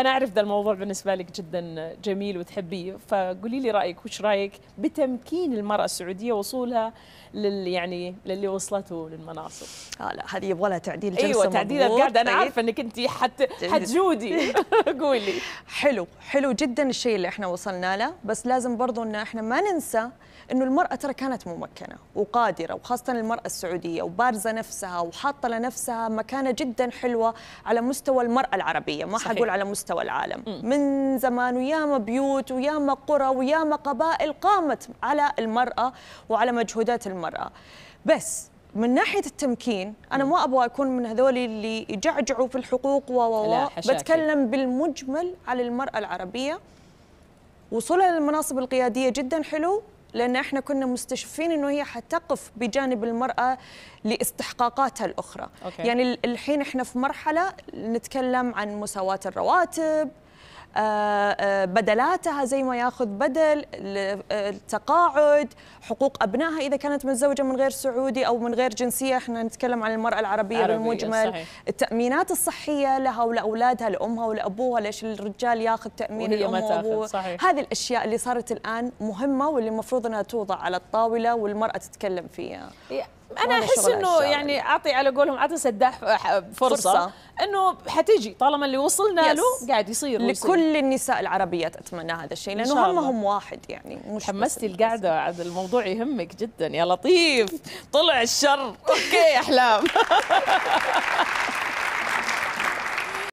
انا اعرف ذا الموضوع بالنسبه لك جدا جميل وتحبيه فقولي لي رايك وش رايك بتمكين المراه السعوديه وصولها لل يعني للي وصلته للمناصب اه لا هذه يبغى لها تعديل جلسه ايوه تعديلات قاعده انا طيب. عارفه انك انت حت حتجودي قولي حلو حلو جدا الشيء اللي احنا وصلنا له بس لازم برضو ان احنا ما ننسى انه المراه ترى كانت ممكنه وقادره وخاصه المراه السعوديه وبارزه نفسها وحاطه لنفسها مكانه جدا حلوه على مستوى المراه العربيه ما حقول على مستوى مستوى العالم م. من زمان وياما بيوت وياما قرى وياما قبائل قامت على المرأة وعلى مجهودات المرأة بس من ناحيه التمكين انا ما ابغى اكون من هذول اللي يجعجعوا في الحقوق و بتكلم بالمجمل على المراه العربيه وصولها للمناصب القياديه جدا حلو لأن احنا كنا مستشفين أنه هي حتقف بجانب المرأة لاستحقاقاتها الأخرى أوكي. يعني الحين احنا في مرحلة نتكلم عن مساواة الرواتب آه، آه، بدلاتها زي ما ياخذ بدل التقاعد آه، حقوق ابنائها اذا كانت متزوجه من غير سعودي او من غير جنسيه احنا نتكلم عن المراه العربيه بالمجمل صحيح. التامينات الصحيه لها ولاولادها لامها ولابوها ليش الرجال ياخذ تامين الام وابوها هذه الاشياء اللي صارت الان مهمه واللي المفروض انها توضع على الطاوله والمراه تتكلم فيها انا احس انه يعني اعطي على قولهم اعطي سداح فرصه, فرصة. انه حتجي طالما اللي وصلنا له قاعد يصير لكل النساء العربيات اتمنى هذا الشيء لانه هم هم واحد يعني مش حمستي القعده عاد الموضوع يهمك جدا يا لطيف طلع الشر اوكي احلام